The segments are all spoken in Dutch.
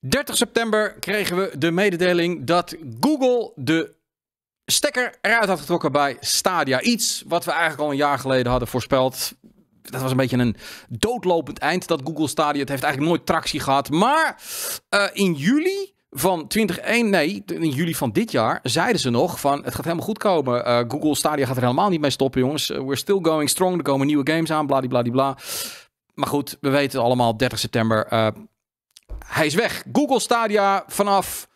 30 september kregen we de mededeling dat Google de stekker eruit had getrokken bij Stadia. Iets wat we eigenlijk al een jaar geleden hadden voorspeld. Dat was een beetje een doodlopend eind, dat Google Stadia. Het heeft eigenlijk nooit tractie gehad. Maar eh, in juli van 2021, nee, in juli van dit jaar, zeiden ze nog van het gaat helemaal goed komen. Eh, Google Stadia gaat er helemaal niet mee stoppen, jongens. Eh, we're still going strong. Er komen nieuwe games aan, bla. Maar goed, we weten allemaal 30 september hij is weg. Google Stadia vanaf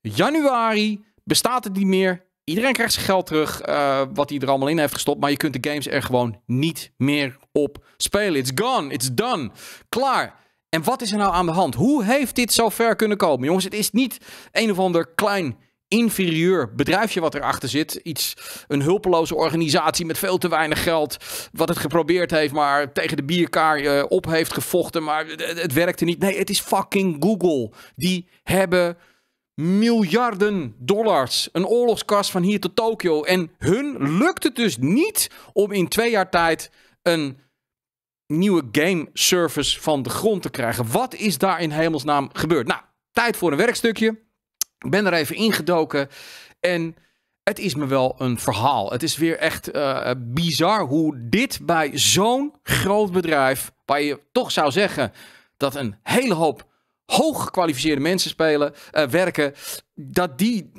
januari bestaat het niet meer. Iedereen krijgt zijn geld terug, eh, wat hij er allemaal in heeft gestopt. Maar je kunt de games er gewoon niet meer op spelen. It's gone, it's done. Klaar. En wat is er nou aan de hand? Hoe heeft dit zo ver kunnen komen? Jongens, het is niet een of ander klein inferieur bedrijfje wat erachter zit. Iets, een hulpeloze organisatie met veel te weinig geld. Wat het geprobeerd heeft, maar tegen de bierkaar eh, op heeft gevochten. Maar het, werkte niet. Nee, het is fucking Google. Die hebben miljarden dollars. Een oorlogskast van hier tot Tokio. En hun lukt het dus niet om in twee jaar tijd een nieuwe game service van de grond te krijgen. Wat is daar in hemelsnaam gebeurd? Nou, tijd voor een werkstukje. Ik ben er even ingedoken en het is me wel een verhaal. Het is weer echt eh, bizar hoe dit bij zo'n groot bedrijf, waar je toch zou zeggen dat een hele hoop hooggekwalificeerde mensen spelen, eh, werken, dat die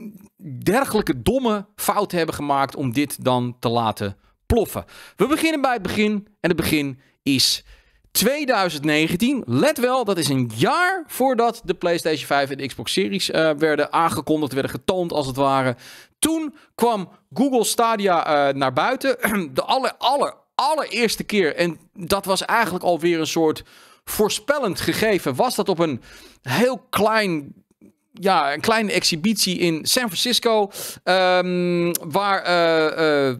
dergelijke domme fouten hebben gemaakt om dit dan te laten ploffen. We beginnen bij het begin en het begin is 2019, let wel, dat is een jaar voordat de PlayStation 5 en de Xbox Series eh, werden aangekondigd, werden getoond als het ware. Toen kwam Google Stadia eh, naar buiten. De aller, aller, allereerste keer. En dat was eigenlijk alweer een soort voorspellend gegeven. Was dat op een heel klein ja, een kleine exhibitie in San Francisco. Um, waar eh,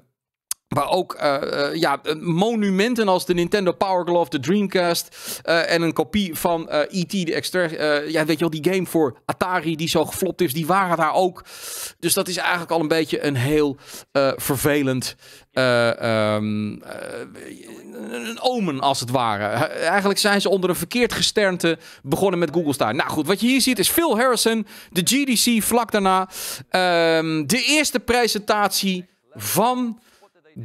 maar ook eh, eh, ja, eh, monumenten als de Nintendo Power Glove, de Dreamcast en een kopie van E.T. E de extra, ja, weet je wel, die game voor Atari die zo geflopt is, die waren daar ook. Dus dat is eigenlijk al een beetje een heel vervelend ehm, een omen als het ware. Eigenlijk zijn ze onder een verkeerd gesternte begonnen met Google Star. Nou goed, wat je hier ziet is Phil Harrison, de GDC vlak daarna, ehm, de eerste presentatie van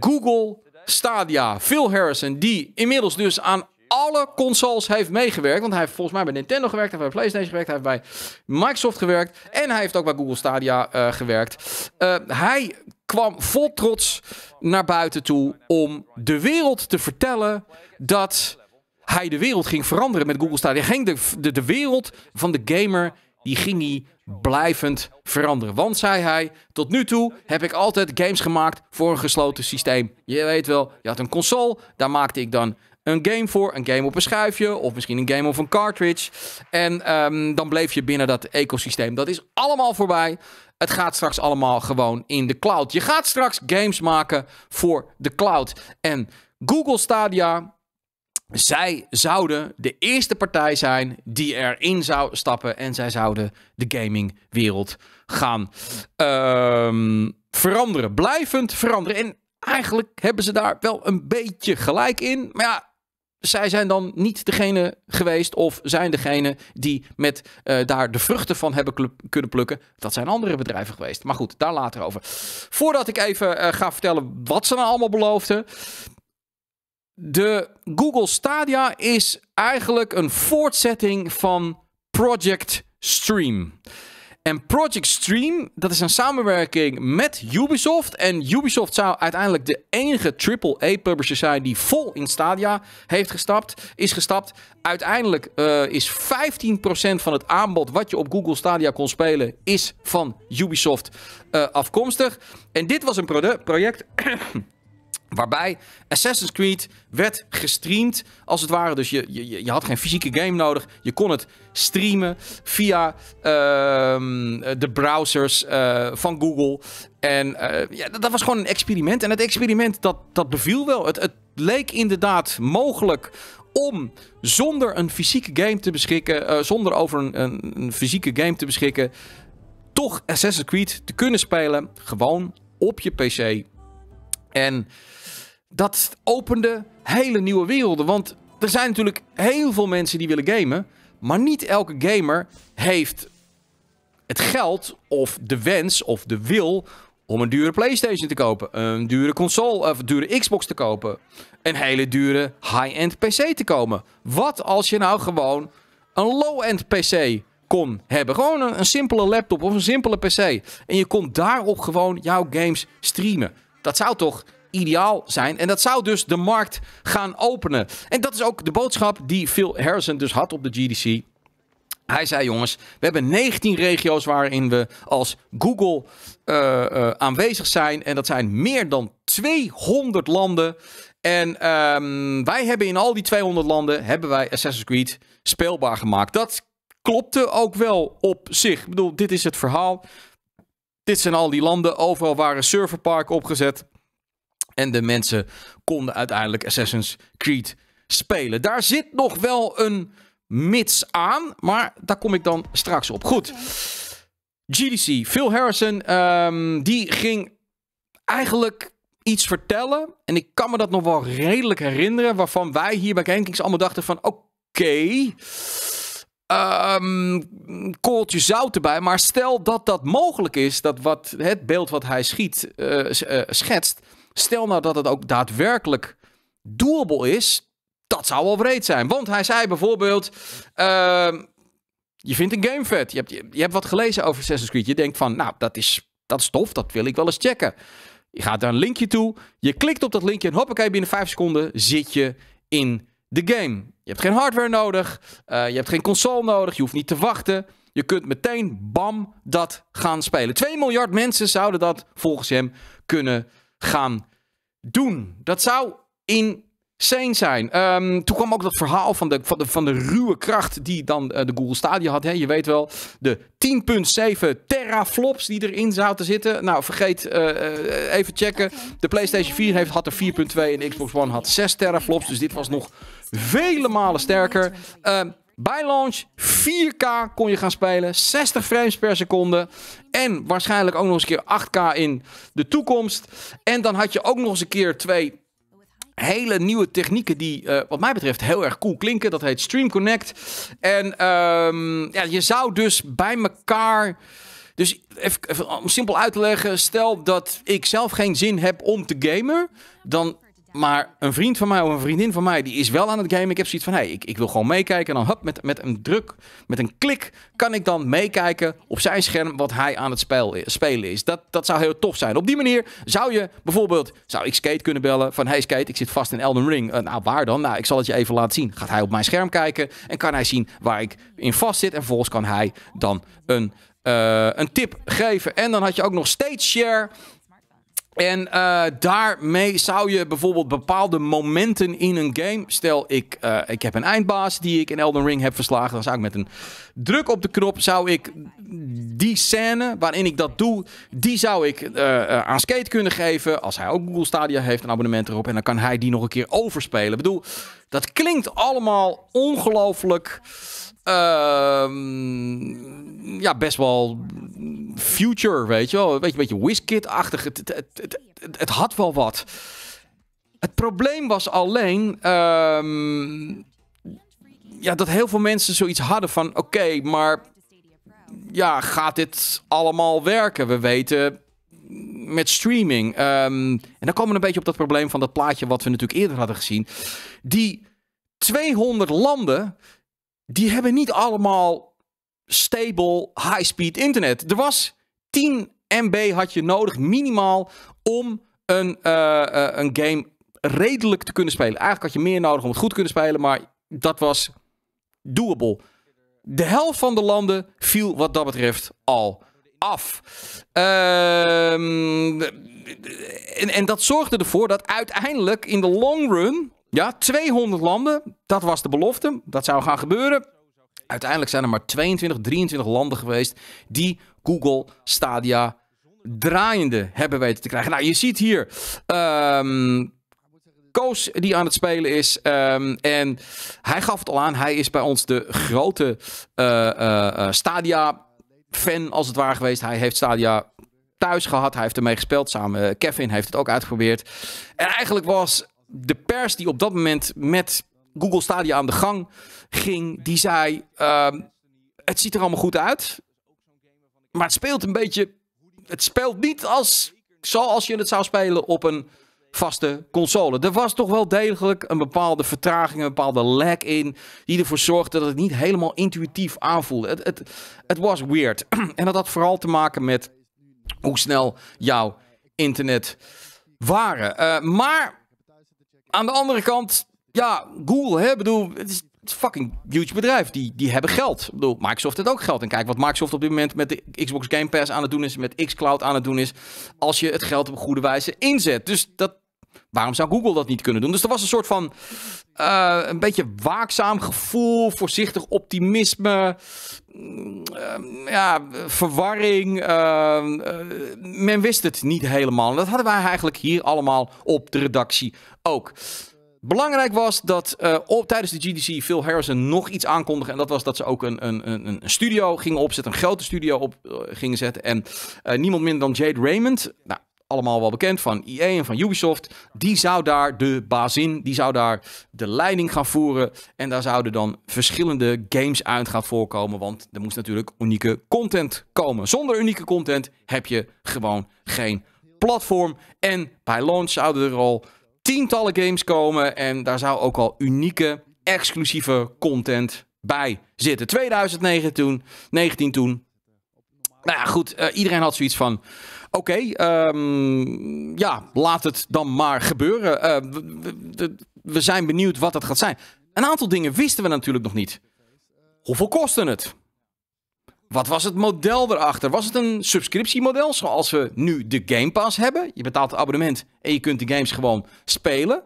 Google Stadia. Phil Harrison, die inmiddels dus aan alle consoles heeft meegewerkt. Want hij heeft volgens mij bij Nintendo gewerkt, hij heeft bij PlayStation gewerkt, hij heeft bij Microsoft gewerkt. En hij heeft ook bij Google Stadia eh, gewerkt. Eh, hij kwam vol trots naar buiten toe om de wereld te vertellen dat hij de wereld ging veranderen met Google Stadia. Hij ging de, de, de wereld van de gamer die ging hij blijvend veranderen. Want, zei hij, tot nu toe heb ik altijd games gemaakt voor een gesloten systeem. Je weet wel, je had een console, daar maakte ik dan een game voor, een game op een schuifje of misschien een game op een cartridge. En ehm, dan bleef je binnen dat ecosysteem. Dat is allemaal voorbij. Het gaat straks allemaal gewoon in de cloud. Je gaat straks games maken voor de cloud. En Google Stadia zij zouden de eerste partij zijn die erin zou stappen. En zij zouden de gamingwereld gaan ehm, veranderen. Blijvend veranderen. En eigenlijk hebben ze daar wel een beetje gelijk in. Maar ja, zij zijn dan niet degene geweest of zijn degene die met eh, daar de vruchten van hebben kunnen plukken. Dat zijn andere bedrijven geweest. Maar goed, daar later over. Voordat ik even eh, ga vertellen wat ze nou allemaal beloofden. De Google Stadia is eigenlijk een voortzetting van Project Stream. En Project Stream, dat is een samenwerking met Ubisoft. En Ubisoft zou uiteindelijk de enige AAA-publisher zijn die vol in Stadia heeft gestapt, is gestapt. Uiteindelijk eh, is 15% van het aanbod wat je op Google Stadia kon spelen, is van Ubisoft eh, afkomstig. En dit was een project Waarbij Assassin's Creed werd gestreamd, als het ware. Dus je, je, je had geen fysieke game nodig. Je kon het streamen via ehm, de browsers eh, van Google. En eh, ja, dat was gewoon een experiment. En het experiment, dat, dat beviel wel. Het, het leek inderdaad mogelijk om zonder een fysieke game te beschikken... Eh, zonder over een, een fysieke game te beschikken... toch Assassin's Creed te kunnen spelen. Gewoon op je PC. En dat opende hele nieuwe werelden. Want er zijn natuurlijk heel veel mensen die willen gamen. Maar niet elke gamer heeft het geld of de wens of de wil om een dure PlayStation te kopen, een dure console of een dure Xbox te kopen, een hele dure high-end PC te komen. Wat als je nou gewoon een low-end PC kon hebben, gewoon een, een, simpele laptop of een simpele PC en je kon daarop gewoon jouw games streamen. Dat zou toch ideaal zijn. En dat zou dus de markt gaan openen. En dat is ook de boodschap die Phil Harrison dus had op de GDC. Hij zei, jongens, we hebben 19 regio's waarin we als Google eh, eh, aanwezig zijn. En dat zijn meer dan 200 landen. En ehm, wij hebben in al die 200 landen hebben wij Assassin's Creed speelbaar gemaakt. Dat klopte ook wel op zich. Ik bedoel, dit is het verhaal. Dit zijn al die landen. Overal waren serverparken opgezet. En de mensen konden uiteindelijk Assassin's Creed spelen. Daar zit nog wel een mits aan, maar daar kom ik dan straks op. Goed. GDC, Phil Harrison, ehm, die ging eigenlijk iets vertellen. En ik kan me dat nog wel redelijk herinneren. Waarvan wij hier bij Gamekings allemaal dachten van... Oké, okay, um, ehm, kooltje zout erbij. Maar stel dat dat mogelijk is. Dat wat, het beeld wat hij schiet, eh, eh, schetst... Stel nou dat het ook daadwerkelijk doable is, dat zou wel breed zijn. Want hij zei bijvoorbeeld, ehm, je vindt een game vet. Je hebt, je, hebt wat gelezen over Assassin's Creed. Je denkt van, nou, dat is, dat is tof, dat wil ik wel eens checken. Je gaat daar een linkje toe, je klikt op dat linkje en hoppakee, binnen 5 seconden zit je in de game. Je hebt geen hardware nodig, eh, je hebt geen console nodig, je hoeft niet te wachten. Je kunt meteen, bam, dat gaan spelen. 2 miljard mensen zouden dat volgens hem kunnen gaan doen. Dat zou insane zijn. Ehm, toen kwam ook dat verhaal van de, van de, van de ruwe kracht die dan eh, de Google Stadia had. Hè? Je weet wel, de 10.7 teraflops die erin zouden zitten. Nou, vergeet eh, eh, even checken. De PlayStation 4 heeft, had er 4.2 en de Xbox One had 6 teraflops. Dus dit was nog vele malen sterker. Ehm, bij launch 4K kon je gaan spelen, 60 frames per seconde. En waarschijnlijk ook nog eens een keer 8K in de toekomst. En dan had je ook nog eens een keer twee hele nieuwe technieken die, eh, wat mij betreft, heel erg cool klinken. Dat heet Stream Connect. En ehm, ja, je zou dus bij elkaar. Dus even, om simpel uit te leggen, stel dat ik zelf geen zin heb om te gamen, dan maar een vriend van mij of een vriendin van mij, die is wel aan het gamen. Ik heb zoiets van, hé, ik, ik wil gewoon meekijken. En dan hop, met, met een druk, met een klik, kan ik dan meekijken op zijn scherm wat hij aan het eh, spelen is. Dat, dat zou heel tof zijn. Op die manier zou je bijvoorbeeld, zou ik Skate kunnen bellen van, hey Skate, ik zit vast in Elden Ring. Eh, nou, waar dan? Nou, ik zal het je even laten zien. Gaat hij op mijn scherm kijken en kan hij zien waar ik in vast zit. En vervolgens kan hij dan een... Eh, een tip geven. En dan had je ook nog steeds share. En eh, daarmee zou je bijvoorbeeld bepaalde momenten in een game. Stel, ik, eh, ik heb een eindbaas die ik in Elden Ring heb verslagen. Dan zou ik met een druk op de knop. Zou ik die scène waarin ik dat doe. Die zou ik eh, aan Skate kunnen geven. Als hij ook Google Stadia heeft, een abonnement erop. En dan kan hij die nog een keer overspelen. Ik bedoel, dat klinkt allemaal ongelooflijk Ehm, ja, best wel future, weet je wel. Een beetje, beetje achtig Het, het, het, het, had wel wat. Het probleem was alleen ehm, ja, dat heel veel mensen zoiets hadden van... Oké, maar ja, gaat dit allemaal werken? We weten met streaming. Ehm, en dan komen we een beetje op dat probleem van dat plaatje... wat we natuurlijk eerder hadden gezien. Die 200 landen die hebben niet allemaal stable high-speed internet. Er was 10 MB had je nodig minimaal om een, eh, eh, een game redelijk te kunnen spelen. Eigenlijk had je meer nodig om het goed te kunnen spelen, maar dat was doable. De helft van de landen viel wat dat betreft al af. Ehm, en, en dat zorgde ervoor dat uiteindelijk in de long run ja, 200 landen. Dat was de belofte. Dat zou gaan gebeuren. Uiteindelijk zijn er maar 22, 23 landen geweest die Google Stadia draaiende hebben weten te krijgen. Nou, je ziet hier um, Koos die aan het spelen is. Ehm, en hij gaf het al aan. Hij is bij ons de grote eh, eh, eh, Stadia fan als het ware geweest. Hij heeft Stadia thuis gehad. Hij heeft ermee gespeeld samen. Kevin heeft het ook uitgeprobeerd. En eigenlijk was de pers die op dat moment met Google Stadia aan de gang ging, die zei: ehm, Het ziet er allemaal goed uit, maar het speelt een beetje. Het speelt niet als, zoals je het zou spelen op een vaste console. Er was toch wel degelijk een bepaalde vertraging, een bepaalde lag in, die ervoor zorgde dat het niet helemaal intuïtief aanvoelde. Het, het, was weird. en dat had vooral te maken met hoe snel jouw internet waren. Eh, maar aan de andere kant, ja, Google, hè, bedoel, het is fucking huge bedrijf. Die, die hebben geld. Ik bedoel, Microsoft heeft ook geld. En kijk, wat Microsoft op dit moment met de Xbox Game Pass aan het doen is, met xCloud aan het doen is, als je het geld op een goede wijze inzet. Dus dat, waarom zou Google dat niet kunnen doen? Dus er was een soort van, eh, een beetje waakzaam gevoel, voorzichtig optimisme, mm, ehm, ja, verwarring. Ehm, eh, men wist het niet helemaal. En dat hadden wij eigenlijk hier allemaal op de redactie ook. Belangrijk was dat eh, op, tijdens de GDC Phil Harrison nog iets aankondigde. En dat was dat ze ook een, een, een studio gingen opzetten. Een grote studio op eh, gingen zetten. En eh, niemand minder dan Jade Raymond. Nou, allemaal wel bekend van EA en van Ubisoft. Die zou daar de baas in. die zou daar de leiding gaan voeren. En daar zouden dan verschillende games uit gaan voorkomen. Want er moest natuurlijk unieke content komen. Zonder unieke content heb je gewoon geen platform. En bij launch zouden er al tientallen games komen. En daar zou ook al unieke, exclusieve content bij zitten. 2019 toen, 19 toen. Nou ja, goed, eh, iedereen had zoiets van. Oké, ehm, ja, laat het dan maar gebeuren. Eh, we, zijn benieuwd wat dat gaat zijn. Een aantal dingen wisten we natuurlijk nog niet. Hoeveel kostte het? Wat was het model erachter? Was het een subscriptiemodel zoals we nu de Game Pass hebben? Je betaalt het abonnement en je kunt de games gewoon spelen.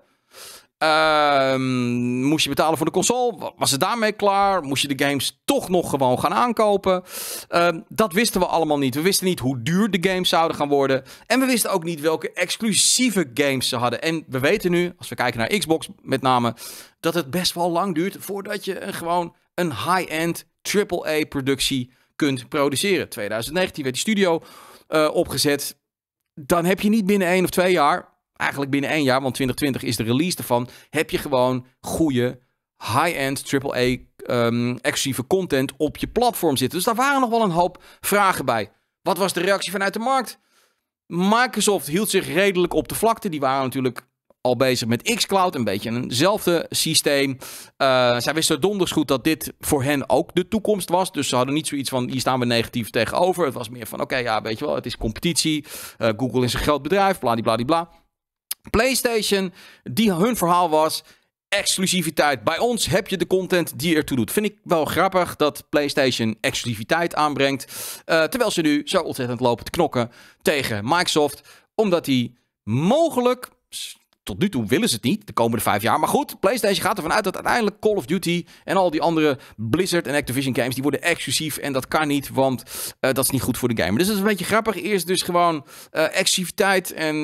Ehm, moest je betalen voor de console? Was het daarmee klaar? Moest je de games toch nog gewoon gaan aankopen? Ehm, dat wisten we allemaal niet. We wisten niet hoe duur de games zouden gaan worden. En we wisten ook niet welke exclusieve games ze hadden. En we weten nu, als we kijken naar Xbox met name, dat het best wel lang duurt voordat je gewoon een high-end AAA-productie kunt produceren. 2019 werd die studio eh, opgezet. Dan heb je niet binnen één of twee jaar, eigenlijk binnen één jaar, want 2020 is de release ervan, heb je gewoon goede high-end AAA um, ehm, exclusieve content op je platform zitten. Dus daar waren nog wel een hoop vragen bij. Wat was de reactie vanuit de markt? Microsoft hield zich redelijk op de vlakte. Die waren natuurlijk al bezig met xCloud, een beetje eenzelfde systeem. Uh, zij wisten donders goed dat dit voor hen ook de toekomst was. Dus ze hadden niet zoiets van hier staan we negatief tegenover. Het was meer van oké, ja, weet je wel, het is competitie. Eh, Google is een groot bedrijf, bla. PlayStation, die hun verhaal was exclusiviteit. Bij ons heb je de content die ertoe doet. Vind ik wel grappig dat PlayStation exclusiviteit aanbrengt. Eh, terwijl ze nu zo ontzettend lopen te knokken tegen Microsoft. Omdat die mogelijk, tot nu toe willen ze het niet, de komende vijf jaar. Maar goed, PlayStation gaat ervan uit dat uiteindelijk Call of Duty en al die andere Blizzard en Activision games, die worden exclusief. En dat kan niet, want eh, dat is niet goed voor de gamer. Dus dat is een beetje grappig. Eerst dus gewoon eh, exclusiviteit en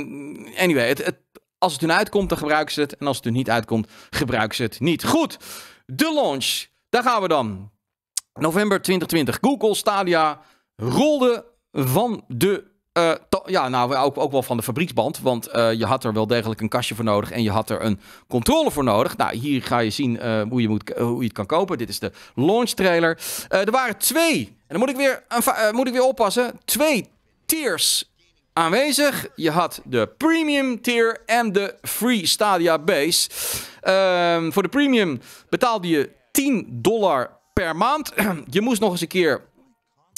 anyway, het, als het hun uitkomt, dan gebruiken ze het. En als het er niet uitkomt, gebruiken ze het niet. Goed, de launch. Daar gaan we dan. November 2020. Google Stadia rolde van de eh, ja, nou, ook, ook wel van de fabrieksband. Want eh, je had er wel degelijk een kastje voor nodig. En je had er een controller voor nodig. Nou, hier ga je zien eh, hoe, je moet, hoe je het kan kopen. Dit is de launch trailer. er waren twee. En dan moet ik weer, moet ik weer oppassen. Twee tiers aanwezig. Je had de premium tier en de free Stadia base. Ehm, voor de premium betaalde je 10 dollar per maand. je moest nog eens een keer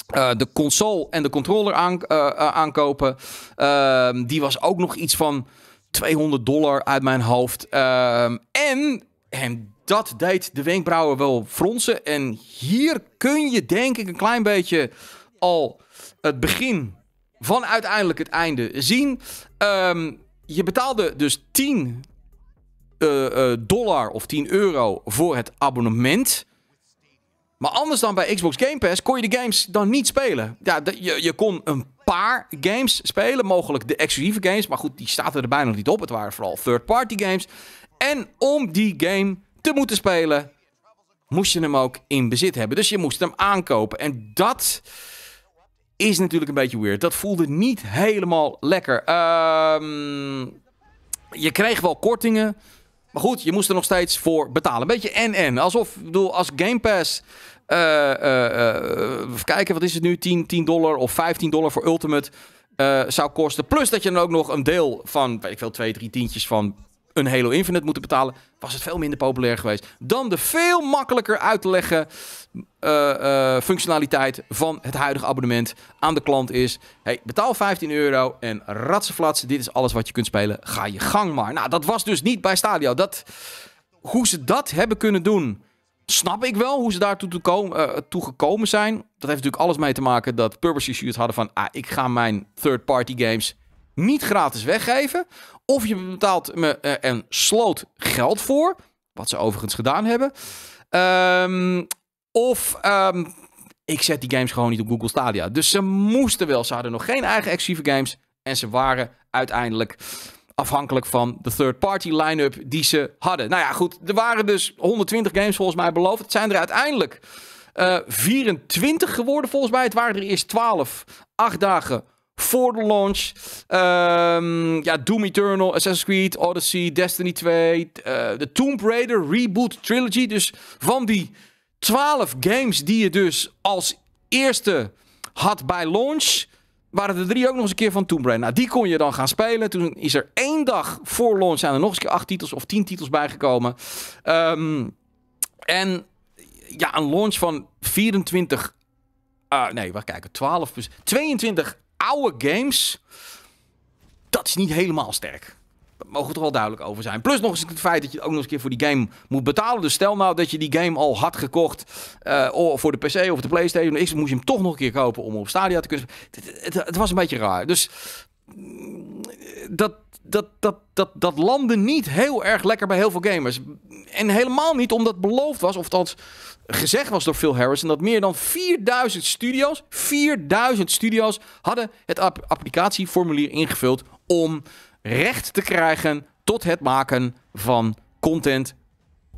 eh, de console en de controller eh, eh, aankopen. Ehm, die was ook nog iets van 200 dollar uit mijn hoofd. Ehm, en, en dat deed de wenkbrauwen wel fronsen. En hier kun je denk ik een klein beetje al het begin van uiteindelijk het einde zien. Ehm, je betaalde dus 10 dollar of 10 euro voor het abonnement. Maar anders dan bij Xbox Game Pass kon je de games dan niet spelen. Ja, je, je kon een paar games spelen, mogelijk de exclusieve games. Maar goed, die zaten er bijna nog niet op. Het waren vooral third-party games. En om die game te moeten spelen, moest je hem ook in bezit hebben. Dus je moest hem aankopen. En dat is natuurlijk een beetje weird. Dat voelde niet helemaal lekker. Ehm, je kreeg wel kortingen. Maar goed, je moest er nog steeds voor betalen. Een beetje en-en. Alsof, ik bedoel, als Game Pass... Uh, even kijken, wat is het nu? 10, 10 dollar of 15 dollar voor Ultimate... zou kosten. Plus dat je dan ook nog een deel van, weet ik veel, twee, drie tientjes van een Halo Infinite moeten betalen, was het veel minder populair geweest dan de veel makkelijker uit te leggen eh, eh, functionaliteit van het huidige abonnement aan de klant is: hey, betaal 15 euro en ratsenflats, dit is alles wat je kunt spelen. Ga je gang maar. Nou, dat was dus niet bij Stadio. Dat, hoe ze dat hebben kunnen doen, snap ik wel hoe ze daartoe toe komen, uh, toe gekomen zijn. Dat heeft natuurlijk alles mee te maken dat publishers hadden van: ah, ik ga mijn third-party games niet gratis weggeven. Of je betaalt me uh, eh, een sloot geld voor. Wat ze overigens gedaan hebben. Ehm, of ehm, ik zet die games gewoon niet op Google Stadia. Dus ze moesten wel. Ze hadden nog geen eigen exclusieve games. En ze waren uiteindelijk afhankelijk van de third-party line-up die ze hadden. Nou ja, goed. Er waren dus 120 games volgens mij beloofd. Het zijn er uiteindelijk 24 eh, geworden volgens mij. Het waren er eerst 12. Acht dagen voor de launch. Ehm, ja, Doom Eternal, Assassin's Creed, Odyssey, Destiny 2, eh, de Tomb Raider Reboot Trilogy. Dus van die 12 games die je dus als eerste had bij launch, waren er drie ook nog eens een keer van Tomb Raider. Nou, die kon je dan gaan spelen. Toen is er één dag voor launch zijn er nog eens keer acht titels of tien titels bijgekomen. Ehm, en ja, een launch van 24 ah, nee, we kijken. 12 22 oude games, dat is niet helemaal sterk. Dat mogen we toch wel duidelijk over zijn. Plus nog eens het feit dat je ook nog eens een keer voor die game moet betalen. Dus stel nou dat je die game al had gekocht eh, voor de PC of de PlayStation Dan moest je hem toch nog een keer kopen om op Stadia te kunnen. het, het was een beetje raar. Dus mm, dat, dat, dat, dat, dat landde niet heel erg lekker bij heel veel gamers. En helemaal niet omdat beloofd was, of dat gezegd was door Phil Harrison, dat meer dan 4000 studio's, 4000 studio's hadden het applicatieformulier ingevuld om recht te krijgen tot het maken van content,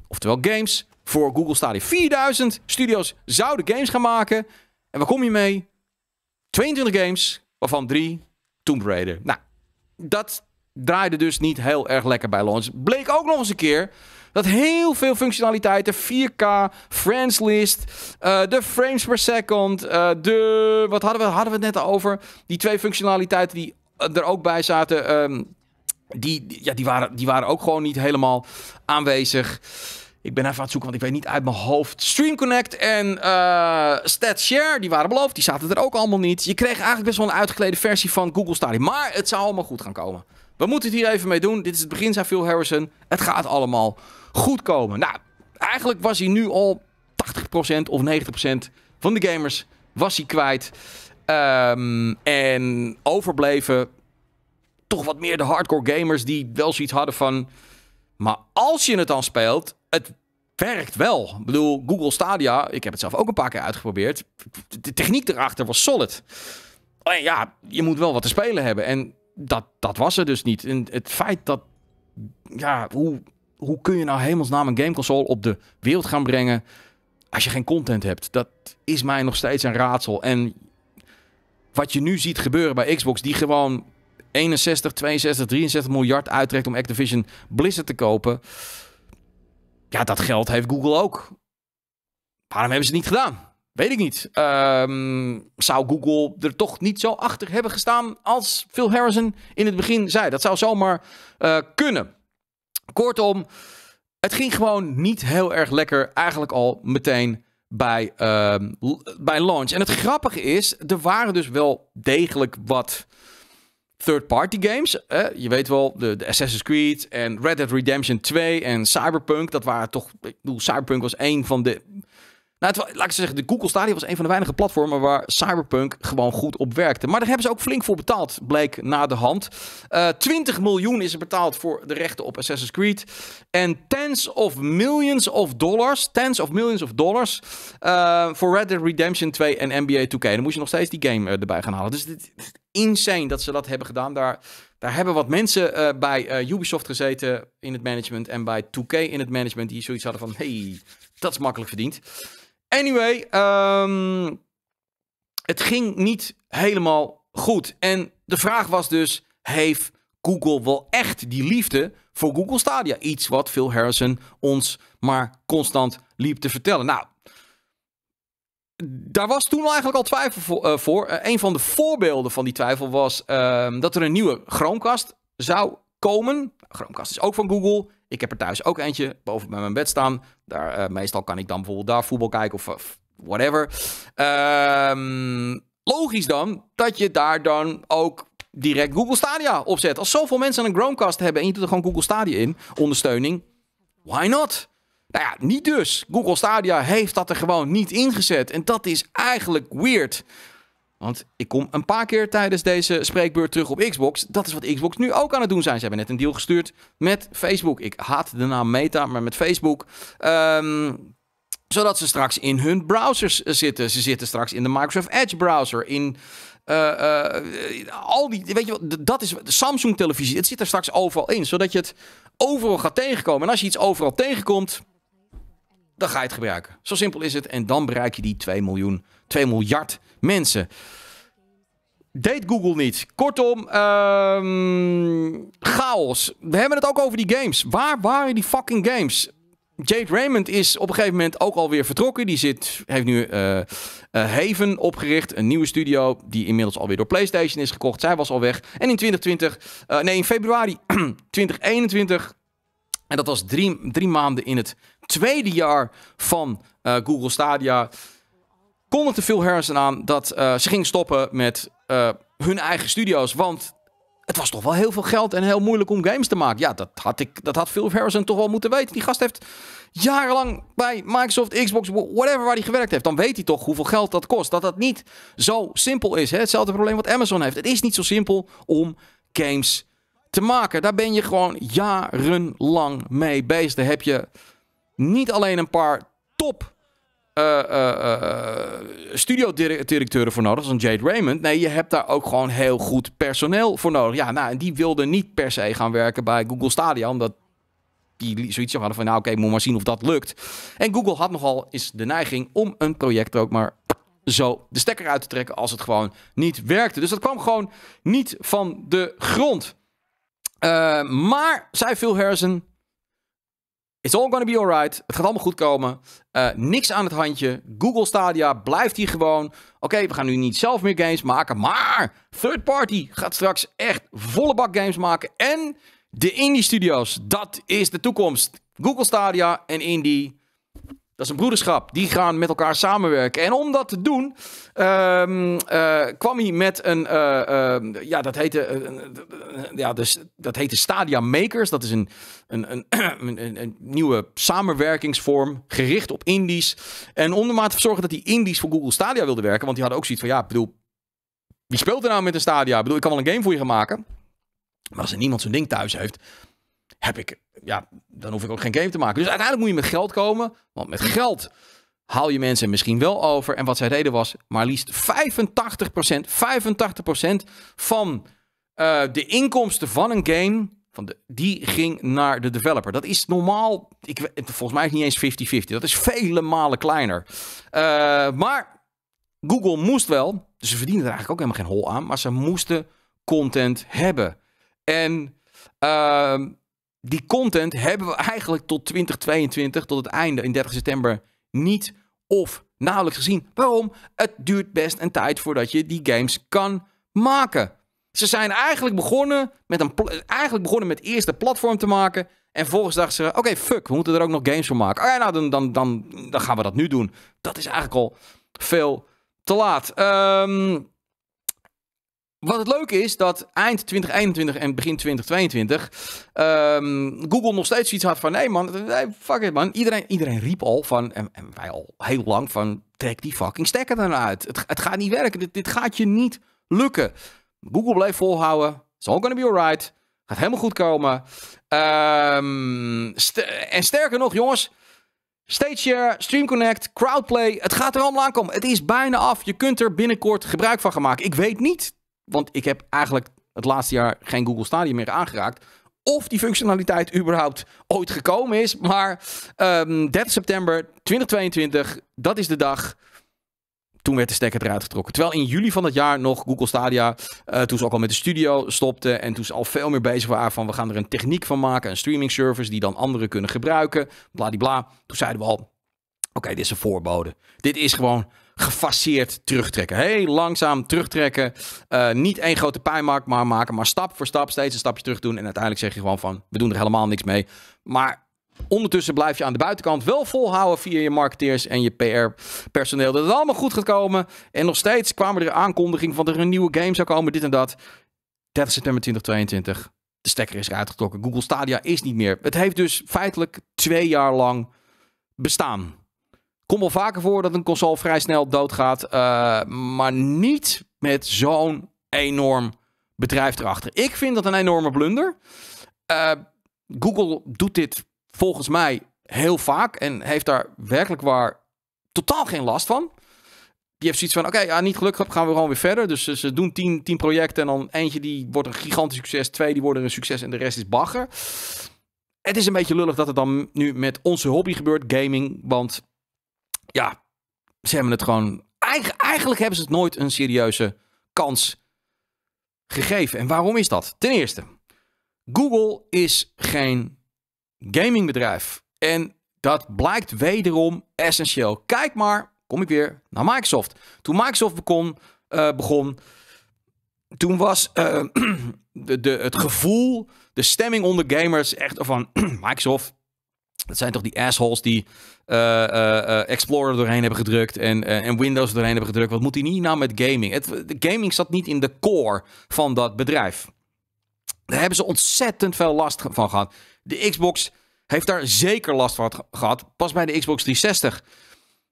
oftewel games, voor Google Stadia. 4000 studios zouden games gaan maken. En waar kom je mee? 22 games, waarvan drie Tomb Raider. Nou, dat draaide dus niet heel erg lekker bij launch. Bleek ook nog eens een keer dat heel veel functionaliteiten, 4K, friends list, eh, de frames per second, eh, de... Wat hadden we, hadden we het net over? Die twee functionaliteiten die eh, er ook bij zaten, ehm, die, ja, die, waren, die waren ook gewoon niet helemaal aanwezig. Ik ben even aan het zoeken, want ik weet niet uit mijn hoofd. Stream Connect en uh, eh, StatShare, die waren beloofd. Die zaten er ook allemaal niet. Je kreeg eigenlijk best wel een uitgeklede versie van Google Stadia. Maar het zou allemaal goed gaan komen. We moeten het hier even mee doen. Dit is het begin, zei Phil Harrison. Het gaat allemaal goed komen. Nou, eigenlijk was hij nu al 80% of 90% van de gamers was hij kwijt. Ehm, en overbleven toch wat meer de hardcore gamers die wel zoiets hadden van... Maar als je het dan speelt, het werkt wel. Ik bedoel, Google Stadia, ik heb het zelf ook een paar keer uitgeprobeerd. De techniek erachter was solid. ja, je moet wel wat te spelen hebben. En dat, dat was er dus niet. En het feit dat, ja, hoe, hoe kun je nou hemelsnaam een gameconsole op de wereld gaan brengen als je geen content hebt? Dat is mij nog steeds een raadsel. En wat je nu ziet gebeuren bij Xbox, die gewoon 61, 62, 63 miljard uittrekt om Activision Blizzard te kopen ja, dat geld heeft Google ook. Waarom hebben ze het niet gedaan? Weet ik niet. Ehm, zou Google er toch niet zo achter hebben gestaan als Phil Harrison in het begin zei? Dat zou zomaar eh, kunnen. Kortom, het ging gewoon niet heel erg lekker. Eigenlijk al meteen bij, ehm, bij launch. En het grappige is, er waren dus wel degelijk wat third-party games. je weet wel, de, de, Assassin's Creed en Red Dead Redemption 2 en Cyberpunk. Dat waren toch, ik bedoel, Cyberpunk was een van de... Nou, laat ik zeggen, de Google Stadia was een van de weinige platformen waar Cyberpunk gewoon goed op werkte. Maar daar hebben ze ook flink voor betaald, bleek na de hand. Uh, eh, 20 miljoen is er betaald voor de rechten op Assassin's Creed. En tens of millions of dollars, tens of millions of dollars eh, voor Red Dead Redemption 2 en NBA 2K. Dan moest je nog steeds die game eh, erbij gaan halen. Dus dit, insane dat ze dat hebben gedaan. Daar, daar hebben wat mensen eh, bij eh, Ubisoft gezeten in het management en bij 2K in het management die zoiets hadden van, hey, dat is makkelijk verdiend. Anyway, ehm, het ging niet helemaal goed. En de vraag was dus, heeft Google wel echt die liefde voor Google Stadia? Iets wat Phil Harrison ons maar constant liep te vertellen. Nou, daar was toen eigenlijk al twijfel voor. Eh, eh, een van de voorbeelden van die twijfel was ehm, dat er een nieuwe Chromecast zou komen. Chromecast is ook van Google. Ik heb er thuis ook eentje boven bij mijn bed staan. Daar, eh, meestal kan ik dan bijvoorbeeld daar voetbal kijken of, whatever. Ehm, logisch dan dat je daar dan ook direct Google Stadia opzet. Als zoveel mensen een Chromecast hebben en je doet er gewoon Google Stadia in, ondersteuning, why not? Nou ja, niet dus. Google Stadia heeft dat er gewoon niet ingezet. En dat is eigenlijk weird. Want ik kom een paar keer tijdens deze spreekbeurt terug op Xbox. Dat is wat Xbox nu ook aan het doen zijn. Ze hebben net een deal gestuurd met Facebook. Ik haat de naam Meta, maar met Facebook. Ehm, zodat ze straks in hun browsers zitten. Ze zitten straks in de Microsoft Edge browser. In eh, eh, al die, weet je wat, dat is de Samsung televisie. Het zit er straks overal in, zodat je het overal gaat tegenkomen. En als je iets overal tegenkomt, dan ga je het gebruiken. Zo simpel is het. En dan bereik je die 2 miljoen, 2 miljard mensen. Deed Google niet. Kortom, ehm, chaos. We hebben het ook over die games. Waar waren die fucking games? Jade Raymond is op een gegeven moment ook alweer vertrokken. Die zit, heeft nu uh, Haven opgericht, een nieuwe studio die inmiddels alweer door PlayStation is gekocht. Zij was al weg. En in 2020, eh, nee, in februari 2021, en dat was drie, drie maanden in het tweede jaar van eh, Google Stadia te veel Harrison aan dat eh, ze ging stoppen met eh, hun eigen studio's. Want het was toch wel heel veel geld en heel moeilijk om games te maken. Ja, dat had, ik, dat had Phil Harrison toch wel moeten weten. Die gast heeft jarenlang bij Microsoft, Xbox, whatever waar hij gewerkt heeft. Dan weet hij toch hoeveel geld dat kost. Dat dat niet zo simpel is. Hè? Hetzelfde probleem wat Amazon heeft. Het is niet zo simpel om games te maken. Daar ben je gewoon jarenlang mee bezig. Daar heb je niet alleen een paar top uh, uh, voor nodig, zoals Jade Raymond. Nee, je hebt daar ook gewoon heel goed personeel voor nodig. Ja, nou, en die wilden niet per se gaan werken bij Google Stadia, omdat die zoiets hadden van, nou oké, okay, moet maar zien of dat lukt. En Google had nogal eens de neiging om een project ook maar zo de stekker uit te trekken als het gewoon niet werkte. Dus dat kwam gewoon niet van de grond. maar, zei Phil hersen. It's all gonna be alright. Het gaat allemaal goed komen. Eh, niks aan het handje. Google Stadia blijft hier gewoon. Oké, we gaan nu niet zelf meer games maken. Maar third party gaat straks echt volle bak games maken. En de indie studios. Dat is de toekomst. Google Stadia en indie. Dat is een broederschap. Die gaan met elkaar samenwerken. En om dat te doen, ehm, eh, kwam hij met een. Eh, eh, ja, dat heette. ja, dus, dat heette Stadia Makers. Dat is een, een, een, een, nieuwe samenwerkingsvorm. Gericht op indies. En om maar te zorgen dat die indies voor Google Stadia wilde werken. Want die hadden ook zoiets van: ja, ik bedoel. Wie speelt er nou met een Stadia? Ik bedoel, ik kan wel een game voor je gaan maken. Maar als er niemand zo'n ding thuis heeft, heb ik, ja, dan hoef ik ook geen game te maken. Dus uiteindelijk moet je met geld komen, want met geld haal je mensen misschien wel over. En wat zij deden was, maar liefst 85%, 85% van eh, de inkomsten van een game, van de, die ging naar de developer. Dat is normaal, ik, volgens mij is het niet eens 50-50, dat is vele malen kleiner. Eh, maar Google moest wel, dus ze verdienen er eigenlijk ook helemaal geen hol aan, maar ze moesten content hebben. En ehm, die content hebben we eigenlijk tot 2022, tot het einde in 30 september, niet of nauwelijks gezien. Waarom? Het duurt best een tijd voordat je die games kan maken. Ze zijn eigenlijk begonnen met, een eigenlijk begonnen met eerst een platform te maken. En volgens dachten ze, oké, fuck, we moeten er ook nog games van maken. Oké, oh nou, dan, dan, dan, dan gaan we dat nu doen. Dat is eigenlijk al veel te laat. Um, wat het leuke is dat eind 2021 en begin 2022 ehm, Google nog steeds iets had van: nee man, eh, fuck it man. Iedereen, iedereen riep al van, en, wij al heel lang, van trek die fucking stekker dan uit. Het, gaat niet werken, dit, gaat je niet lukken. Google bleef volhouden. It's all gonna be alright. Gaat helemaal goed komen. Ehm, en sterker nog, jongens, StageShare, eh, connect, CrowdPlay. Het gaat er allemaal aankomen. Het is bijna af. Je kunt er binnenkort gebruik van gaan maken. Ik weet niet want ik heb eigenlijk het laatste jaar geen Google Stadia meer aangeraakt. Of die functionaliteit überhaupt ooit gekomen is. Maar um, ehm, 30 september 2022, dat is de dag toen werd de stekker eruit getrokken. Terwijl in juli van dat jaar nog Google Stadia, eh, toen ze ook al met de studio stopte en toen ze al veel meer bezig waren van we gaan er een techniek van maken, een streaming service die dan anderen kunnen gebruiken, bladibla. Toen zeiden we al, oké, dit is een voorbode. Dit is gewoon gefaseerd terugtrekken. Heel langzaam terugtrekken. Eh, niet één grote pijnmark maar maken, maar stap voor stap steeds een stapje terug doen. En uiteindelijk zeg je gewoon van, we doen er helemaal niks mee. Maar ondertussen blijf je aan de buitenkant wel volhouden via je marketeers en je PR-personeel. Dat het allemaal goed gaat komen. En nog steeds kwamen er aankondigingen van dat er een nieuwe game zou komen, dit en dat. 30 september 2022. De stekker is eruit getrokken. Google Stadia is niet meer. Het heeft dus feitelijk twee jaar lang bestaan. Komt wel vaker voor dat een console vrij snel doodgaat. Eh, maar niet met zo'n enorm bedrijf erachter. Ik vind dat een enorme blunder. Eh, Google doet dit volgens mij heel vaak. En heeft daar werkelijk waar totaal geen last van. Je heeft zoiets van, oké, ja, ah, niet gelukkig, gaan we gewoon weer verder. Dus ze doen tien, tien projecten en dan eentje die wordt een gigantisch succes. Twee die worden een succes en de rest is bagger. Het is een beetje lullig dat het dan nu met onze hobby gebeurt, gaming. Want ja, ze hebben het gewoon. Eigenlijk hebben ze het nooit een serieuze kans gegeven. En waarom is dat? Ten eerste, Google is geen gamingbedrijf. En dat blijkt wederom essentieel. Kijk maar, kom ik weer naar Microsoft. Toen Microsoft begon, eh, toen was eh, de, de, het gevoel, de stemming onder gamers echt van Microsoft dat zijn toch die assholes die uh, uh, Explorer doorheen hebben gedrukt en, uh, en Windows doorheen hebben gedrukt. Wat moet hij niet nou met gaming? Het, gaming zat niet in de core van dat bedrijf. Daar hebben ze ontzettend veel last van gehad. De Xbox heeft daar zeker last van gehad. Pas bij de Xbox 360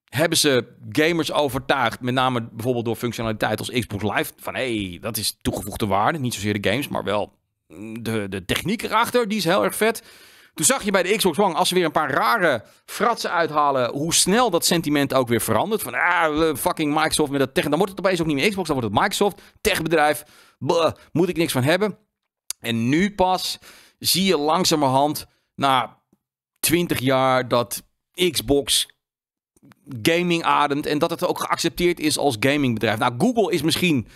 hebben ze gamers overtuigd, met name bijvoorbeeld door functionaliteit als Xbox Live, van hé, hey, dat is toegevoegde waarde. Niet zozeer de games, maar wel mm, de, de techniek erachter, die is heel erg vet. Toen zag je bij de Xbox One, als ze weer een paar rare fratsen uithalen, hoe snel dat sentiment ook weer verandert. Van ah, fucking Microsoft met dat tech. Dan wordt het opeens ook niet meer Xbox, dan wordt het Microsoft. Techbedrijf, bleh, moet ik niks van hebben. En nu pas zie je langzamerhand, na 20 jaar, dat Xbox gaming ademt. En dat het ook geaccepteerd is als gamingbedrijf. Nou, Google is misschien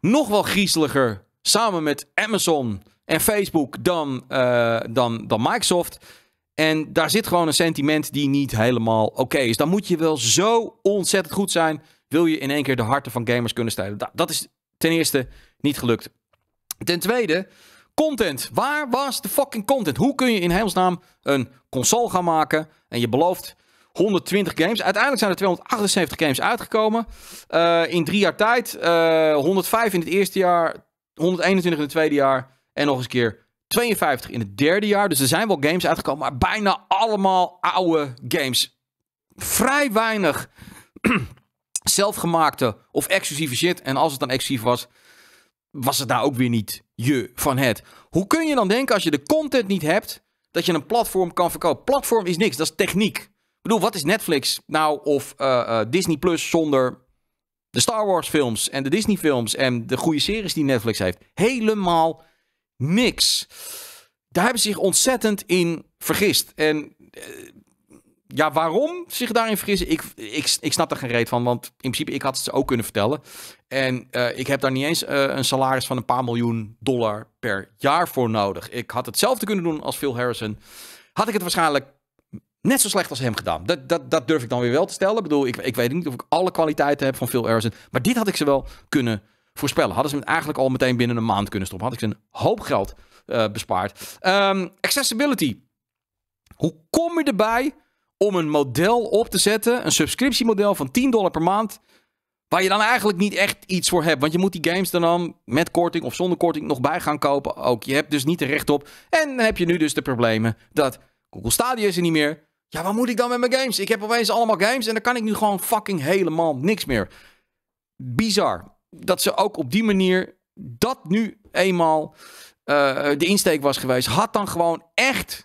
nog wel griezeliger samen met Amazon en Facebook dan, eh, dan, dan Microsoft. En daar zit gewoon een sentiment die niet helemaal oké is. Dan moet je wel zo ontzettend goed zijn. Wil je in één keer de harten van gamers kunnen stijlen? Dat, dat is ten eerste niet gelukt. Ten tweede, content. Waar was de fucking content? Hoe kun je in hemelsnaam een console gaan maken? En je belooft 120 games. Uiteindelijk zijn er 278 games uitgekomen. Eh, in drie jaar tijd. 105 eh, in het eerste jaar. 121 in het tweede jaar. En nog eens een keer 52 in het derde jaar. Dus er zijn wel games uitgekomen, maar bijna allemaal oude games. Vrij weinig zelfgemaakte of exclusieve shit. En als het dan exclusief was, was het daar ook weer niet je van het. Hoe kun je dan denken als je de content niet hebt, dat je een platform kan verkopen? Platform is niks, dat is techniek. Ik bedoel, wat is Netflix nou of eh, eh, Disney Plus zonder de Star Wars films en de Disney films en de goede series die Netflix heeft? Helemaal niks. Daar hebben ze zich ontzettend in vergist. En eh, ja, waarom zich daarin vergissen? Ik, ik, ik snap er geen reet van, want in principe ik had het ze ook kunnen vertellen. En eh, ik heb daar niet eens eh, een salaris van een paar miljoen dollar per jaar voor nodig. Ik had hetzelfde kunnen doen als Phil Harrison. Had ik het waarschijnlijk net zo slecht als hem gedaan. Dat, dat, dat durf ik dan weer wel te stellen. Ik bedoel, ik, ik weet niet of ik alle kwaliteiten heb van Phil Harrison. Maar dit had ik ze wel kunnen voorspellen. Hadden ze het eigenlijk al meteen binnen een maand kunnen stoppen. Had ik ze een hoop geld eh, bespaard. Ehm, accessibility. Hoe kom je erbij om een model op te zetten, een subscriptiemodel van 10 dollar per maand, waar je dan eigenlijk niet echt iets voor hebt? Want je moet die games dan, dan met korting of zonder korting nog bij gaan kopen. Ook je hebt dus niet de recht op. En dan heb je nu dus de problemen dat Google Stadia is er niet meer. Ja, wat moet ik dan met mijn games? Ik heb opeens allemaal games en dan kan ik nu gewoon fucking helemaal niks meer. Bizar dat ze ook op die manier dat nu eenmaal eh, de insteek was geweest, had dan gewoon echt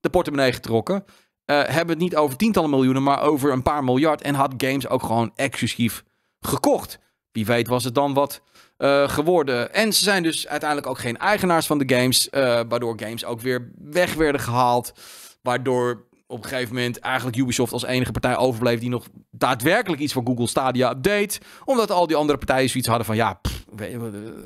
de portemonnee getrokken. Uh, hebben het niet over tientallen miljoenen, maar over een paar miljard. En had games ook gewoon exclusief gekocht. Wie weet was het dan wat eh, geworden. En ze zijn dus uiteindelijk ook geen eigenaars van de games. waardoor games ook weer weg werden gehaald. Waardoor op een gegeven moment eigenlijk Ubisoft als enige partij overbleef die nog daadwerkelijk iets voor Google Stadia deed. Omdat al die andere partijen zoiets hadden van ja, pff,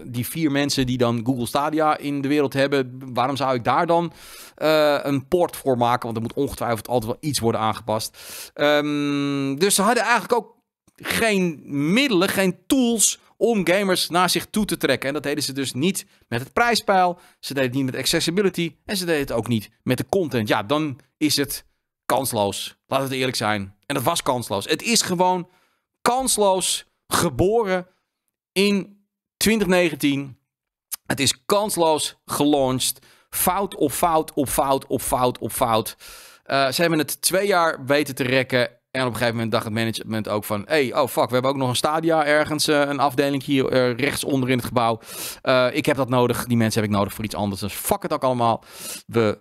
die vier mensen die dan Google Stadia in de wereld hebben, waarom zou ik daar dan eh, een port voor maken? Want er moet ongetwijfeld altijd wel iets worden aangepast. Ehm, dus ze hadden eigenlijk ook geen middelen, geen tools om gamers naar zich toe te trekken. En dat deden ze dus niet met het prijspeil. Ze deden het niet met accessibility. En ze deden het ook niet met de content. Ja, dan is het kansloos. Laten we eerlijk zijn. En dat was kansloos. Het is gewoon kansloos geboren in 2019. Het is kansloos gelaunched. Fout op fout op fout op fout op fout. Eh, ze hebben het twee jaar weten te rekken. En op een gegeven moment dacht het management ook van... hey, oh fuck, we hebben ook nog een stadia ergens. Eh, een afdeling hier uh, eh, rechtsonder in het gebouw. ik heb dat nodig. Die mensen heb ik nodig voor iets anders. Dus fuck het ook allemaal. We,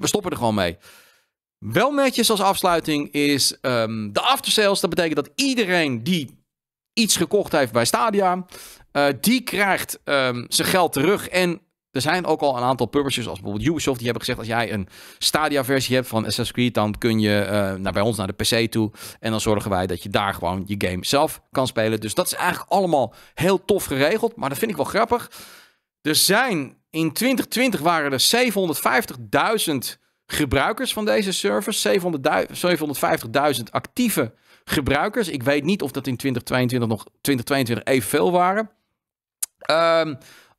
we stoppen er gewoon mee. Wel netjes als afsluiting is um, de aftersales. Dat betekent dat iedereen die iets gekocht heeft bij Stadia, eh, die krijgt ehm, zijn geld terug. En er zijn ook al een aantal publishers, zoals bijvoorbeeld Ubisoft, die hebben gezegd: als jij een Stadia-versie hebt van Assassin's Creed, dan kun je eh, naar, bij ons naar de PC toe. En dan zorgen wij dat je daar gewoon je game zelf kan spelen. Dus dat is eigenlijk allemaal heel tof geregeld. Maar dat vind ik wel grappig. Er zijn in 2020 waren er 750.000 gebruikers van deze service, 750.000 actieve gebruikers. Ik weet niet of dat in 2022 nog 2022 evenveel waren. Ehm,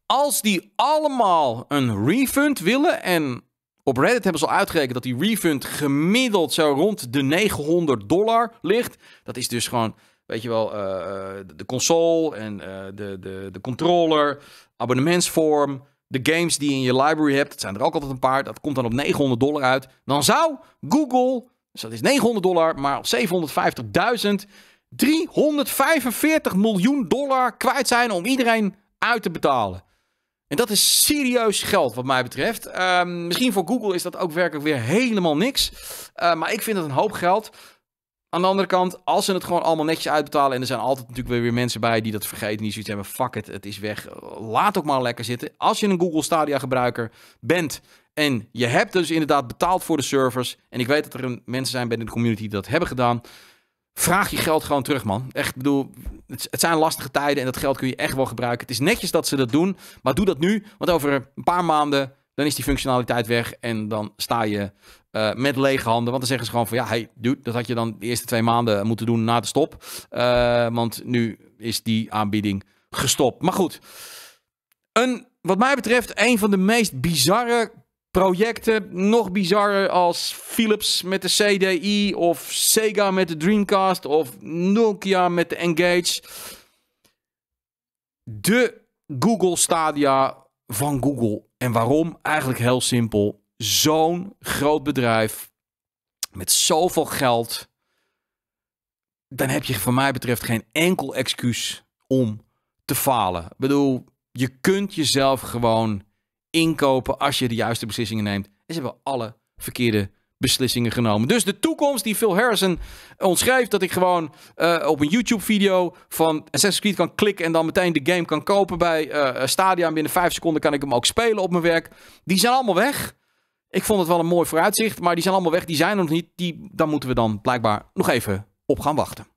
als die allemaal een refund willen en op Reddit hebben ze al uitgerekend dat die refund gemiddeld zo rond de 900 dollar ligt. Dat is dus gewoon, weet je wel, eh, eh, de console en eh, de, de, de controller, abonnementsvorm, de games die je in je library hebt, dat zijn er ook altijd een paar, dat komt dan op 900 dollar uit. Dan zou Google, dus dat is 900 dollar, maar op 750.000, 345 miljoen dollar kwijt zijn om iedereen uit te betalen. En dat is serieus geld wat mij betreft. Ehm, misschien voor Google is dat ook werkelijk weer helemaal niks. Eh, maar ik vind het een hoop geld. Aan de andere kant, als ze het gewoon allemaal netjes uitbetalen... en er zijn altijd natuurlijk weer mensen bij die dat vergeten... die zoiets hebben, fuck het, het is weg. Laat ook maar lekker zitten. Als je een Google Stadia gebruiker bent... en je hebt dus inderdaad betaald voor de servers... en ik weet dat er mensen zijn binnen de community die dat hebben gedaan... Vraag je geld gewoon terug, man. Echt, bedoel, het, zijn lastige tijden en dat geld kun je echt wel gebruiken. Het is netjes dat ze dat doen, maar doe dat nu. Want over een paar maanden, dan is die functionaliteit weg. En dan sta je eh, met lege handen. Want dan zeggen ze gewoon van ja, hey, dude, dat had je dan de eerste twee maanden moeten doen na de stop. Eh, want nu is die aanbieding gestopt. Maar goed, een, wat mij betreft, een van de meest bizarre projecten. Nog bizarrer als Philips met de CDI of Sega met de Dreamcast of Nokia met de Engage. De Google Stadia van Google. En waarom? Eigenlijk heel simpel zo'n groot bedrijf met zoveel geld, dan heb je van mij betreft geen enkel excuus om te falen. Ik bedoel, je kunt jezelf gewoon inkopen als je de juiste beslissingen neemt. En ze hebben alle verkeerde beslissingen genomen. Dus de toekomst die Phil Harrison omschrijft, dat ik gewoon eh, op een YouTube-video van Assassin's Creed kan klikken en dan meteen de game kan kopen bij eh, Stadia. En binnen 5 seconden kan ik hem ook spelen op mijn werk. Die zijn allemaal weg. Ik vond het wel een mooi vooruitzicht, maar die zijn allemaal weg. Die zijn er nog niet. Die, daar moeten we dan blijkbaar nog even op gaan wachten.